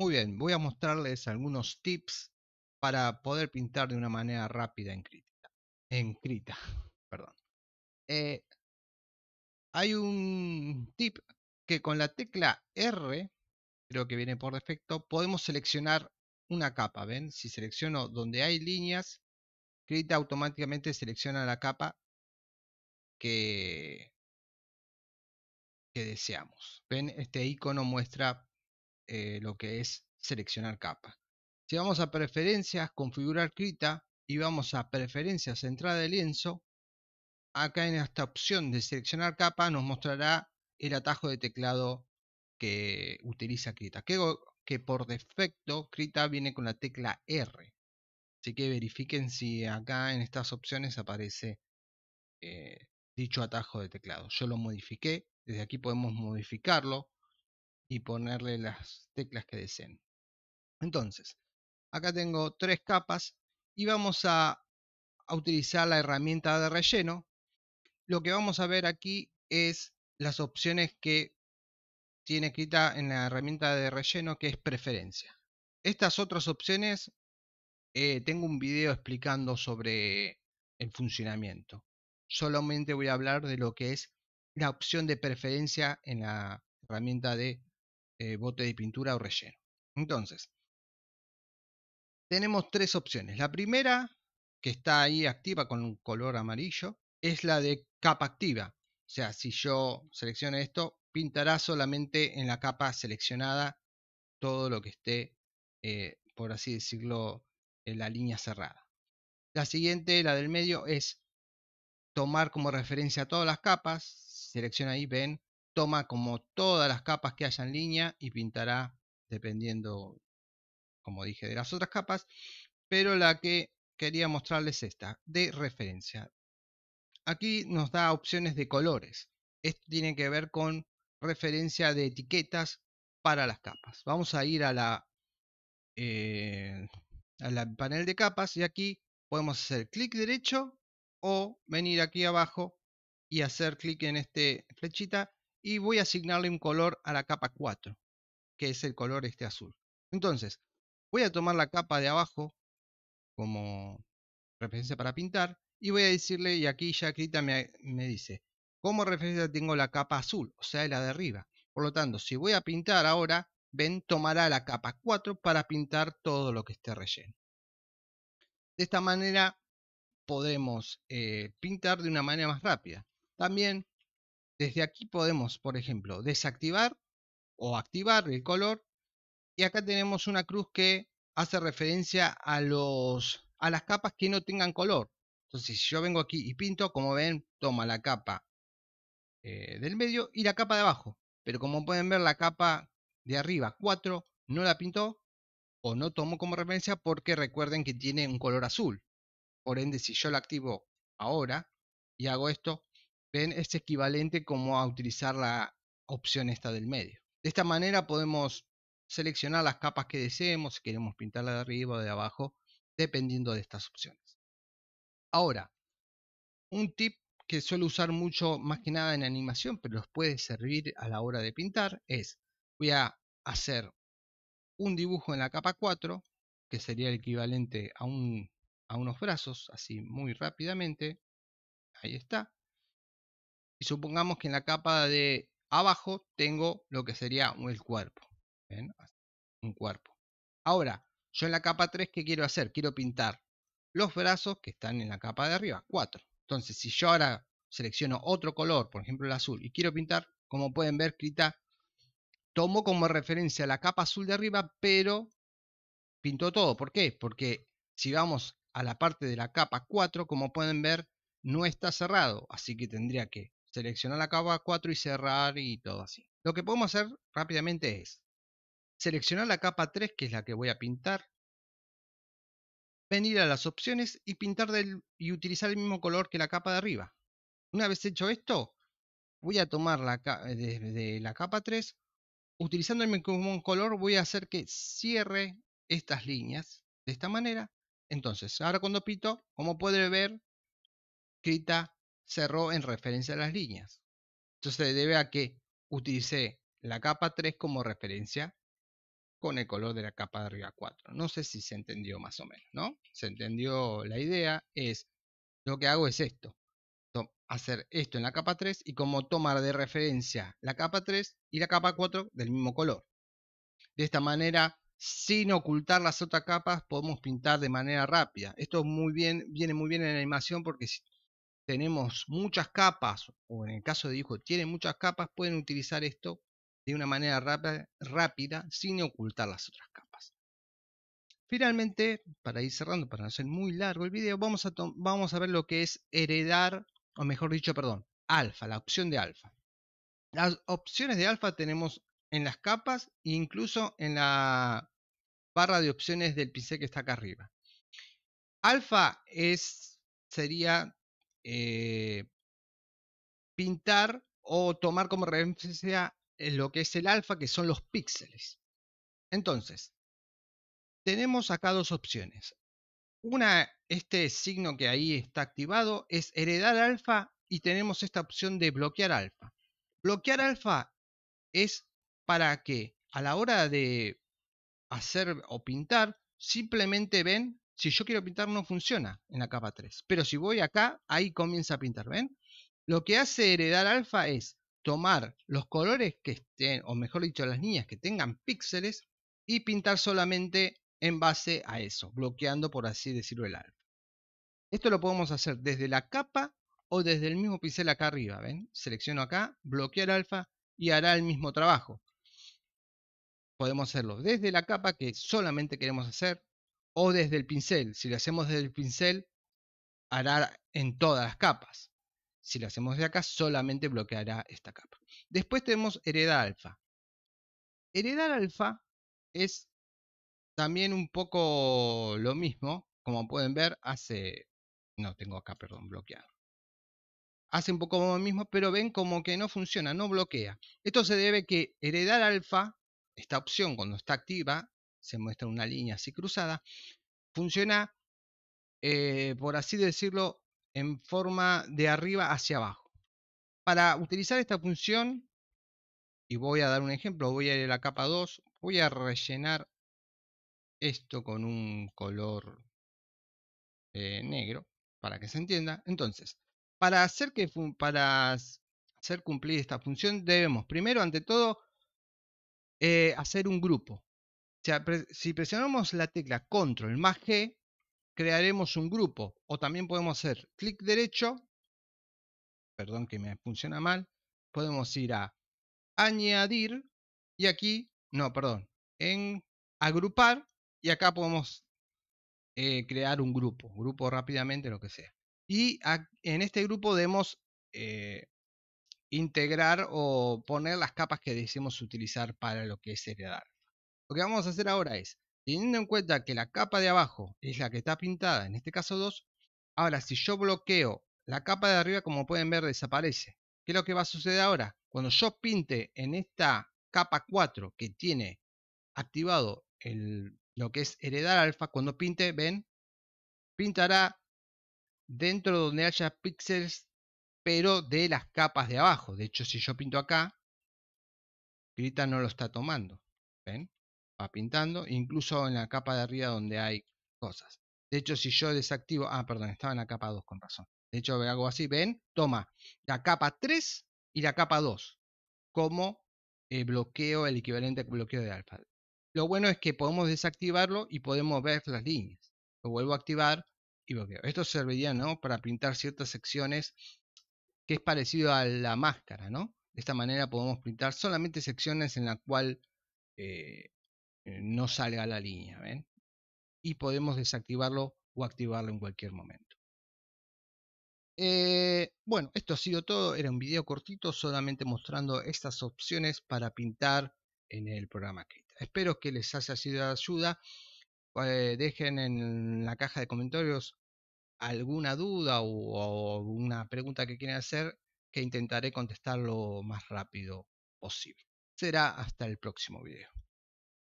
Muy bien, voy a mostrarles algunos tips para poder pintar de una manera rápida en Krita. En Krita, perdón. Eh, hay un tip que con la tecla R, creo que viene por defecto, podemos seleccionar una capa. ¿Ven? Si selecciono donde hay líneas, Krita automáticamente selecciona la capa que, que deseamos. ¿Ven? Este icono muestra eh, lo que es seleccionar capa. Si vamos a preferencias, configurar Krita y vamos a preferencias, entrada de lienzo, acá en esta opción de seleccionar capa nos mostrará el atajo de teclado que utiliza Krita, que, por defecto Krita viene con la tecla R. Así que verifiquen si acá en estas opciones aparece eh, dicho atajo de teclado. Yo lo modifiqué, desde aquí podemos modificarlo y ponerle las teclas que deseen. Entonces, acá tengo tres capas y vamos a, utilizar la herramienta de relleno. Lo que vamos a ver aquí es las opciones que tiene escrita en la herramienta de relleno que es preferencia. Estas otras opciones eh, tengo un video explicando sobre el funcionamiento. Solamente voy a hablar de lo que es la opción de preferencia en la herramienta de eh, bote de pintura o relleno. Entonces, tenemos tres opciones. La primera, que está ahí activa con un color amarillo, es la de capa activa. O sea, si yo selecciono esto, pintará solamente en la capa seleccionada todo lo que esté, eh, por así decirlo, en la línea cerrada. La siguiente, la del medio, es tomar como referencia todas las capas. Selecciona ahí, ven, toma como todas las capas que haya en línea y pintará dependiendo, como dije, de las otras capas, pero la que quería mostrarles esta, de referencia. Aquí nos da opciones de colores. Esto tiene que ver con referencia de etiquetas para las capas. Vamos a ir a la, eh, panel de capas y aquí podemos hacer clic derecho o venir aquí abajo y hacer clic en esta flechita y voy a asignarle un color a la capa 4, que es el color este azul. Entonces, voy a tomar la capa de abajo como referencia para pintar y voy a decirle, y aquí ya Krita me, dice, como referencia tengo la capa azul, o sea, la de arriba. Por lo tanto, si voy a pintar ahora, ven, tomará la capa 4 para pintar todo lo que esté relleno. De esta manera podemos eh, pintar de una manera más rápida. También desde aquí podemos, por ejemplo, desactivar o activar el color. Y acá tenemos una cruz que hace referencia a, los, a las capas que no tengan color. Entonces, si yo vengo aquí y pinto, como ven, toma la capa eh, del medio y la capa de abajo. Pero como pueden ver, la capa de arriba, 4, no la pintó o no tomo como referencia porque recuerden que tiene un color azul. Por ende, si yo la activo ahora y hago esto, ¿Ven? Es equivalente como a utilizar la opción esta del medio. De esta manera podemos seleccionar las capas que deseemos, si queremos pintarla de arriba o de abajo, dependiendo de estas opciones. Ahora, un tip que suelo usar mucho más que nada en animación, pero nos puede servir a la hora de pintar, es voy a hacer un dibujo en la capa 4, que sería el equivalente a unos brazos, así muy rápidamente. Ahí está y supongamos que en la capa de abajo tengo lo que sería el cuerpo. Un cuerpo. Ahora, yo en la capa 3, ¿qué quiero hacer? Quiero pintar los brazos que están en la capa de arriba, 4. Entonces, si yo ahora selecciono otro color, por ejemplo el azul, y quiero pintar, como pueden ver, escrita tomo como referencia la capa azul de arriba, pero pintó todo. ¿Por qué? Porque si vamos a la parte de la capa 4, como pueden ver, no está cerrado, así que tendría que seleccionar la capa 4 y cerrar y todo así. Lo que podemos hacer rápidamente es seleccionar la capa 3, que es la que voy a pintar, venir a las opciones y pintar del, y utilizar el mismo color que la capa de arriba. Una vez hecho esto, voy a tomar la, desde eh, la capa 3, utilizando el mismo color voy a hacer que cierre estas líneas de esta manera. Entonces, ahora cuando pito, como puede ver, grita cerró en referencia a las líneas. Entonces se debe a que utilicé la capa 3 como referencia con el color de la capa de arriba 4. No sé si se entendió más o menos, ¿no? Se entendió la idea, es lo que hago es esto. Hacer esto en la capa 3 y como tomar de referencia la capa 3 y la capa 4 del mismo color. De esta manera, sin ocultar las otras capas, podemos pintar de manera rápida. Esto muy bien, viene muy bien en la animación porque si tenemos muchas capas, o en el caso de dibujo tienen muchas capas, pueden utilizar esto de una manera rápida, sin ocultar las otras capas. Finalmente, para ir cerrando, para no ser muy largo el video, vamos a, vamos a ver lo que es heredar, o mejor dicho, perdón, alfa, la opción de alfa. Las opciones de alfa tenemos en las capas e incluso en la barra de opciones del pincel que está acá arriba. Alfa es, sería eh, pintar o tomar como referencia eh, lo que es el alfa, que son los píxeles. Entonces, tenemos acá dos opciones. Una, este signo que ahí está activado es heredar alfa y tenemos esta opción de bloquear alfa. Bloquear alfa es para que a la hora de hacer o pintar, simplemente ven si yo quiero pintar no funciona en la capa 3. Pero si voy acá, ahí comienza a pintar, ¿ven? Lo que hace heredar alfa es tomar los colores que estén, o mejor dicho, las líneas que tengan píxeles y pintar solamente en base a eso, bloqueando por así decirlo el alfa. Esto lo podemos hacer desde la capa o desde el mismo pincel acá arriba, ¿ven? Selecciono acá, bloquear alfa y hará el mismo trabajo. Podemos hacerlo desde la capa que solamente queremos hacer, o desde el pincel. Si lo hacemos desde el pincel, hará en todas las capas. Si lo hacemos de acá, solamente bloqueará esta capa. Después tenemos heredar alfa. Heredar alfa es también un poco lo mismo. Como pueden ver, hace... No, tengo acá, perdón, bloqueado. Hace un poco lo mismo, pero ven como que no funciona, no bloquea. Esto se debe que heredar alfa, esta opción cuando está activa, se muestra una línea así cruzada, funciona, eh, por así decirlo, en forma de arriba hacia abajo. Para utilizar esta función, y voy a dar un ejemplo, voy a ir a la capa 2, voy a rellenar esto con un color eh, negro, para que se entienda. Entonces, para hacer, que, para hacer cumplir esta función debemos, primero, ante todo, eh, hacer un grupo si presionamos la tecla control más G, crearemos un grupo. O también podemos hacer clic derecho, perdón que me funciona mal, podemos ir a añadir y aquí, no, perdón, en agrupar y acá podemos eh, crear un grupo, grupo rápidamente, lo que sea. Y en este grupo debemos eh, integrar o poner las capas que deseemos utilizar para lo que es heredar. Lo que vamos a hacer ahora es, teniendo en cuenta que la capa de abajo es la que está pintada, en este caso 2, ahora si yo bloqueo la capa de arriba, como pueden ver, desaparece. ¿Qué es lo que va a suceder ahora? Cuando yo pinte en esta capa 4 que tiene activado el, lo que es heredar alfa, cuando pinte, ven, pintará dentro donde haya píxeles, pero de las capas de abajo. De hecho, si yo pinto acá, Grita no lo está tomando. ¿Ven? pintando, incluso en la capa de arriba donde hay cosas. De hecho, si yo desactivo, ah, perdón, estaba en la capa 2 con razón. De hecho, hago así, ven, toma la capa 3 y la capa 2 como eh, bloqueo, el equivalente al bloqueo de alfa. Lo bueno es que podemos desactivarlo y podemos ver las líneas. Lo vuelvo a activar y bloqueo. Esto serviría ¿no? para pintar ciertas secciones que es parecido a la máscara. ¿no? De esta manera podemos pintar solamente secciones en la cual eh, eh, no salga la línea, ¿ven? Y podemos desactivarlo o activarlo en cualquier momento. Eh, bueno, esto ha sido todo. Era un video cortito solamente mostrando estas opciones para pintar en el programa Krita. Espero que les haya sido de ayuda. Eh, dejen en la caja de comentarios alguna duda o, alguna pregunta que quieran hacer que intentaré contestar lo más rápido posible. Será hasta el próximo video.